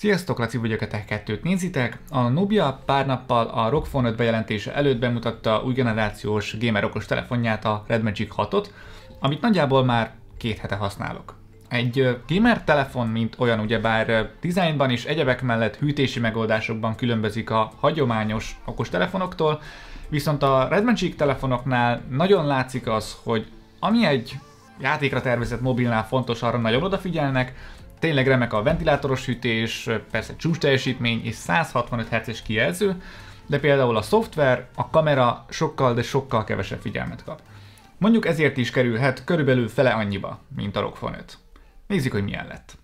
Sziasztok, Laci vagyok, a tech 2 nézitek. A Nubia pár nappal a ROG Phone 5 bejelentése előtt bemutatta új generációs gamer okos telefonját, a Red Magic 6-ot, amit nagyjából már két hete használok. Egy gamer telefon, mint olyan ugyebár dizájnban és egyebek mellett hűtési megoldásokban különbözik a hagyományos okostelefonoktól, viszont a Red Magic telefonoknál nagyon látszik az, hogy ami egy játékra tervezett mobilnál fontos, arra nagyon odafigyelnek, Tényleg remek a ventilátoros hűtés, persze csúcs teljesítmény és 165 Hz-es kijelző, de például a szoftver, a kamera sokkal, de sokkal kevesebb figyelmet kap. Mondjuk ezért is kerülhet körülbelül fele annyiba, mint a ROG Phone 5. Nézzük, hogy milyen lett.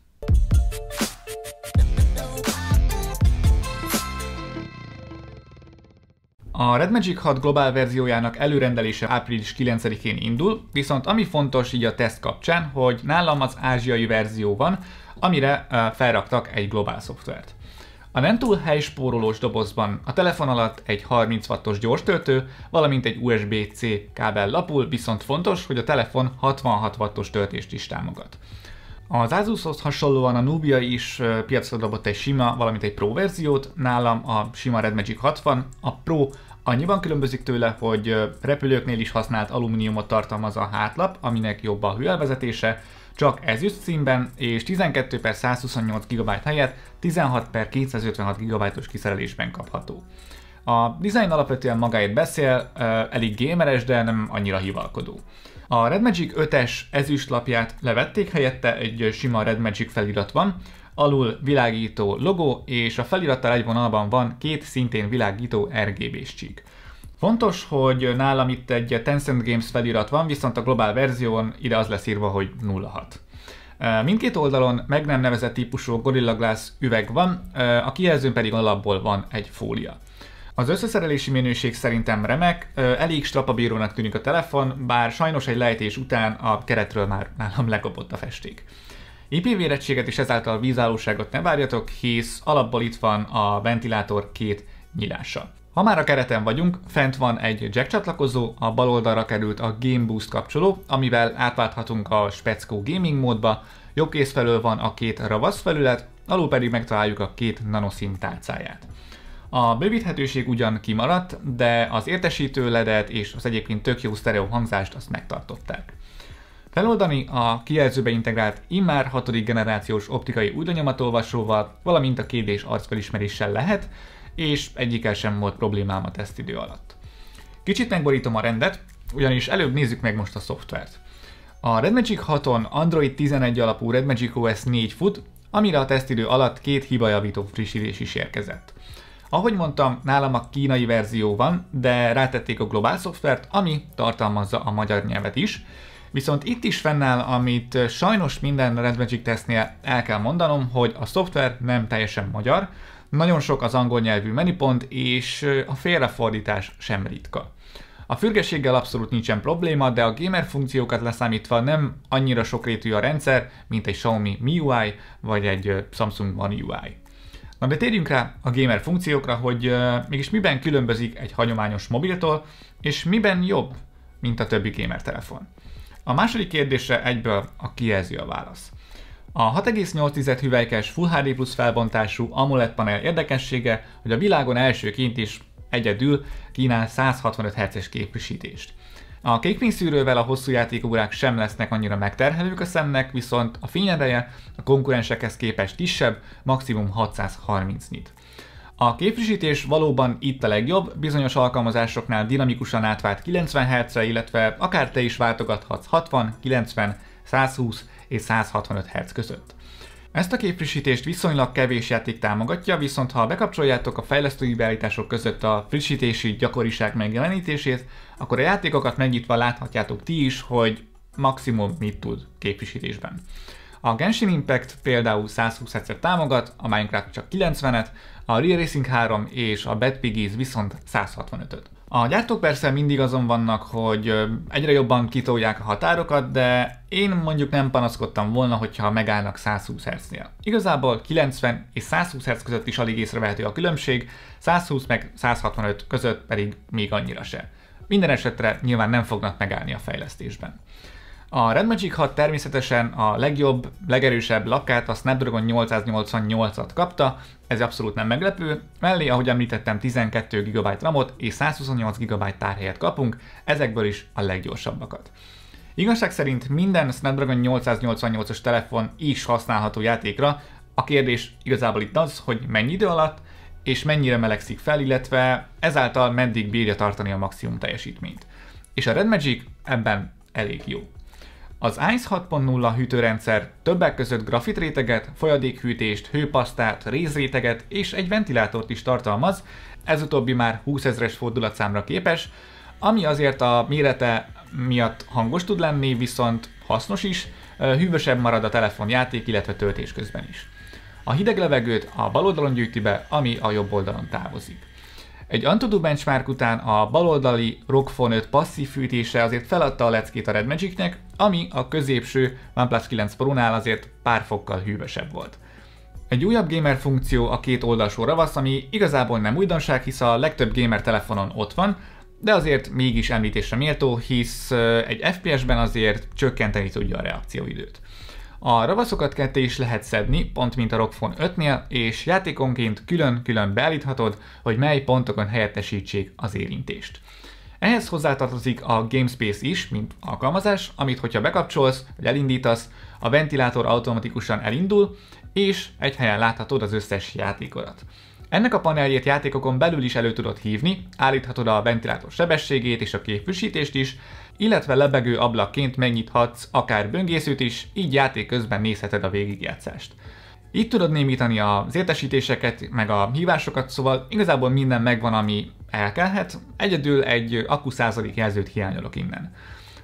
A Red Magic 6 globál verziójának előrendelése április 9-én indul, viszont ami fontos így a teszt kapcsán, hogy nálam az ázsiai verzió van, amire felraktak egy globál szoftvert. A nem túl helyspórolós dobozban a telefon alatt egy 30 wattos gyors töltő, valamint egy USB-C kábel lapul, viszont fontos, hogy a telefon 66 wattos töltést is támogat. Az Asushoz hasonlóan a Nubia is piacra dobott egy sima, valamint egy Pro verziót, nálam a sima Red Magic 60, a Pro annyiban különbözik tőle, hogy repülőknél is használt alumíniumot tartalmaz a hátlap, aminek jobb a hőelvezetése, csak ezüst színben, és 12 per 128 GB helyett 16 per 256 GB-os kiszerelésben kapható. A design alapvetően magáért beszél, elég gémeres, de nem annyira hivalkodó. A Red Magic 5-es ezüstlapját levették, helyette egy sima Red Magic felirat van, alul világító logó, és a felirattal egy vonalban van két szintén világító rgb csík. Fontos, hogy nálam itt egy Tencent Games felirat van, viszont a globál verzión ide az lesz írva, hogy 06. Mindkét oldalon meg nem nevezett típusú Gorilla Glass üveg van, a kijelzőn pedig alapból van egy fólia. Az összeszerelési minőség szerintem remek, elég strapabírónak tűnik a telefon, bár sajnos egy lejtés után a keretről már nálam lekopott a festék. IP vérettséget és ezáltal vízállóságot ne várjatok, hisz alapból itt van a ventilátor két nyílása. Ha már a kereten vagyunk, fent van egy jack csatlakozó, a bal oldalra került a Game Boost kapcsoló, amivel átválthatunk a Speckó gaming módba, jobb kész felől van a két ravasz felület, alul pedig megtaláljuk a két nanoszín tárcáját. A bővíthetőség ugyan kimaradt, de az értesítőledet és az egyébként tök jó sztereó hangzást azt megtartották. Feloldani a kijelzőbe integrált immár 6. generációs optikai újdonyomatolvasóval, valamint a kédés arcfelismeréssel lehet, és egyikkel sem volt problémám a tesztidő alatt. Kicsit megborítom a rendet, ugyanis előbb nézzük meg most a szoftvert. A Red Magic 6-on Android 11 alapú Red Magic OS 4 fut, amire a tesztidő alatt két hibajavító frissítés is érkezett. Ahogy mondtam, nálam a kínai verzió van, de rátették a globál szoftvert, ami tartalmazza a magyar nyelvet is. Viszont itt is fennáll, amit sajnos minden Red Magic tesztnél el kell mondanom, hogy a szoftver nem teljesen magyar, nagyon sok az angol nyelvű menüpont, és a félrefordítás sem ritka. A fürgességgel abszolút nincsen probléma, de a gamer funkciókat leszámítva nem annyira sokrétű a rendszer, mint egy Xiaomi MIUI vagy egy Samsung One UI. Na de térjünk rá a gamer funkciókra, hogy uh, mégis miben különbözik egy hagyományos mobiltól, és miben jobb, mint a többi gamer telefon. A második kérdésre egyből a kijelző a válasz. A 6,8 hüvelykes Full HD Plus felbontású AMOLED panel érdekessége, hogy a világon elsőként is egyedül kínál 165 Hz-es képvisítést. A kék szűrővel a hosszú játékórák sem lesznek annyira megterhelők a szemnek, viszont a fényedeje a konkurensekhez képest kisebb, maximum 630 nit. A képvisítés valóban itt a legjobb, bizonyos alkalmazásoknál dinamikusan átvált 90 Hz-re, illetve akár te is váltogathatsz 60, 90, 120 és 165 Hz között. Ezt a képfrissítést viszonylag kevés játék támogatja, viszont ha bekapcsoljátok a fejlesztői beállítások között a frissítési gyakoriság megjelenítését, akkor a játékokat megnyitva láthatjátok ti is, hogy maximum mit tud képfrissítésben. A Genshin Impact például 120 hz támogat, a Minecraft csak 90-et, a Real Racing 3 és a Bad Piggies viszont 165-öt. A gyártók persze mindig azon vannak, hogy egyre jobban kitolják a határokat, de én mondjuk nem panaszkodtam volna, hogyha megállnak 120 Hz-nél. Igazából 90 és 120 Hz között is alig észrevehető a különbség, 120 meg 165 között pedig még annyira se. Minden esetre nyilván nem fognak megállni a fejlesztésben. A Red Magic 6 természetesen a legjobb, legerősebb lakát, a Snapdragon 888-at kapta, ez abszolút nem meglepő, mellé, ahogy említettem, 12 GB RAM-ot és 128 GB tárhelyet kapunk, ezekből is a leggyorsabbakat. Igazság szerint minden Snapdragon 888 as telefon is használható játékra, a kérdés igazából itt az, hogy mennyi idő alatt, és mennyire melegszik fel, illetve ezáltal meddig bírja tartani a maximum teljesítményt. És a Red Magic ebben elég jó. Az ICE 6.0 hűtőrendszer többek között grafitréteget, folyadékhűtést, hőpasztát, rézréteget és egy ventilátort is tartalmaz, ez utóbbi már 20 ezres fordulatszámra képes, ami azért a mérete miatt hangos tud lenni, viszont hasznos is, hűvösebb marad a telefon játék, illetve töltés közben is. A hideg levegőt a bal oldalon gyűjti be, ami a jobb oldalon távozik. Egy Antudu benchmark után a baloldali Rockfon 5 passzív fűtése azért feladta a leckét a Red Magicnek, ami a középső OnePlus 9 pro azért pár fokkal hűvösebb volt. Egy újabb gamer funkció a két oldalsó ravasz, ami igazából nem újdonság, hisz a legtöbb gamer telefonon ott van, de azért mégis említésre méltó, hisz egy FPS-ben azért csökkenteni tudja a reakcióidőt. A ravaszokat ketté is lehet szedni, pont mint a Rockfon 5-nél, és játékonként külön-külön beállíthatod, hogy mely pontokon helyettesítsék az érintést. Ehhez hozzátartozik a GameSpace is, mint alkalmazás, amit hogyha bekapcsolsz, vagy elindítasz, a ventilátor automatikusan elindul, és egy helyen láthatod az összes játékodat. Ennek a paneljét játékokon belül is elő tudod hívni, állíthatod a ventilátor sebességét és a képvisítést is, illetve lebegő ablakként megnyithatsz akár böngészőt is, így játék közben nézheted a végigjátszást. Itt tudod némítani az értesítéseket, meg a hívásokat, szóval igazából minden megvan, ami elkelhet, egyedül egy akku százalék jelzőt hiányolok innen.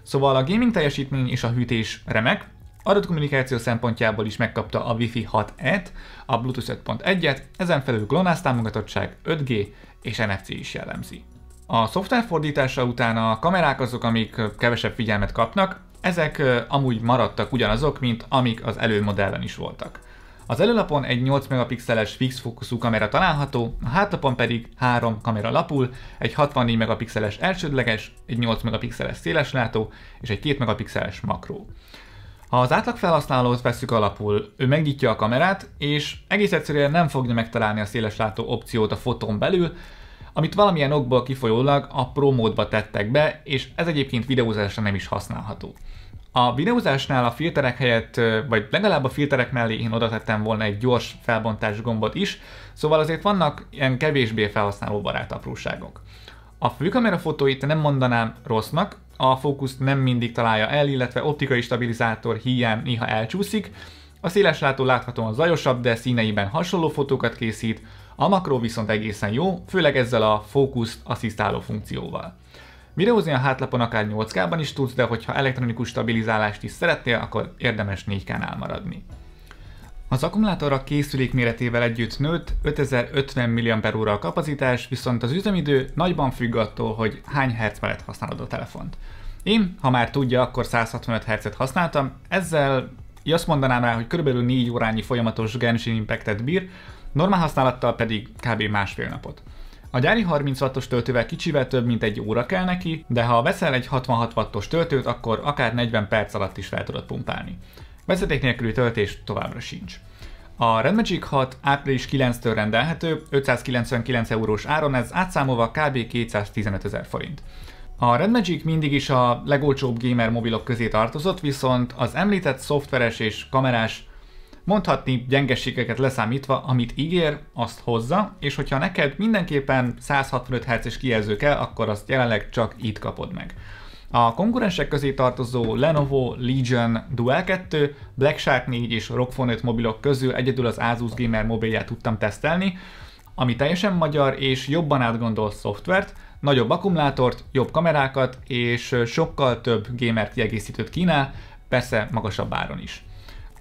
Szóval a gaming teljesítmény és a hűtés remek, Adatkommunikáció szempontjából is megkapta a Wi-Fi 6E-t, a Bluetooth 5.1-et, ezen felül GLONASS támogatottság, 5G és NFC is jellemzi. A szoftver fordítása után a kamerák azok, amik kevesebb figyelmet kapnak, ezek amúgy maradtak ugyanazok, mint amik az előmodellen is voltak. Az előlapon egy 8 megapixeles fix fókuszú kamera található, a hátlapon pedig három kamera lapul, egy 64 megapixeles elsődleges, egy 8 megapixeles széleslátó és egy 2 megapixeles makró. Ha az átlag felhasználót veszük alapul, ő megnyitja a kamerát, és egész egyszerűen nem fogja megtalálni a széleslátó opciót a fotón belül, amit valamilyen okból kifolyólag a Pro módba tettek be, és ez egyébként videózásra nem is használható. A videózásnál a filterek helyett, vagy legalább a filterek mellé én oda tettem volna egy gyors felbontás gombot is, szóval azért vannak ilyen kevésbé felhasználóbarát apróságok. A főkamera fotóit nem mondanám rossznak, a fókuszt nem mindig találja el, illetve optikai stabilizátor hiány néha elcsúszik. A széleslátó láthatóan zajosabb, de színeiben hasonló fotókat készít, a makró viszont egészen jó, főleg ezzel a fókuszt asszisztáló funkcióval. Videózni a hátlapon akár 8K-ban is tudsz, de hogyha elektronikus stabilizálást is szeretnél, akkor érdemes 4K-nál maradni. Az akkumulátor a készülék méretével együtt nőtt, 5050 mAh a kapacitás, viszont az üzemidő nagyban függ attól, hogy hány hertz mellett használod a telefont. Én, ha már tudja, akkor 165 Hz-et használtam, ezzel így azt mondanám rá, hogy körülbelül 4 órányi folyamatos Genshin Impact-et bír, normál használattal pedig kb. másfél napot. A gyári 30 wattos töltővel kicsivel több mint egy óra kell neki, de ha veszel egy 66 wattos töltőt, akkor akár 40 perc alatt is fel tudod pumpálni. Vezeték nélküli töltés továbbra sincs. A Red Magic 6 április 9-től rendelhető, 599 eurós áron, ez átszámolva kb. 215 ezer forint. A Red Magic mindig is a legolcsóbb gamer mobilok közé tartozott, viszont az említett szoftveres és kamerás mondhatni gyengességeket leszámítva, amit ígér, azt hozza, és hogyha neked mindenképpen 165 Hz-es kijelző kell, akkor azt jelenleg csak itt kapod meg. A konkurensek közé tartozó Lenovo Legion Dual 2, Black Shark 4 és ROG Phone 5 mobilok közül egyedül az Asus Gamer mobilját tudtam tesztelni, ami teljesen magyar és jobban átgondolt szoftvert, nagyobb akkumulátort, jobb kamerákat és sokkal több gamer kiegészítőt kínál, persze magasabb áron is.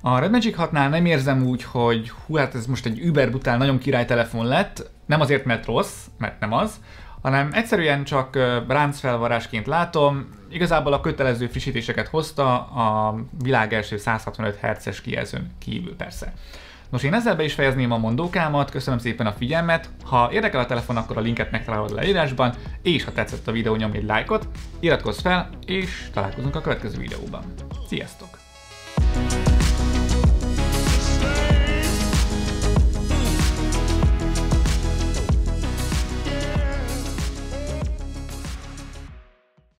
A Red Magic 6-nál nem érzem úgy, hogy hú, hát ez most egy überbutál brutál, nagyon király telefon lett, nem azért, mert rossz, mert nem az, hanem egyszerűen csak ráncfelvarásként látom, igazából a kötelező frissítéseket hozta a világ első 165 Hz-es kijelzőn kívül persze. Nos, én ezzel be is fejezném a mondókámat, köszönöm szépen a figyelmet, ha érdekel a telefon, akkor a linket megtalálod a leírásban, és ha tetszett a videó, nyomj egy lájkot, iratkozz fel, és találkozunk a következő videóban. Sziasztok!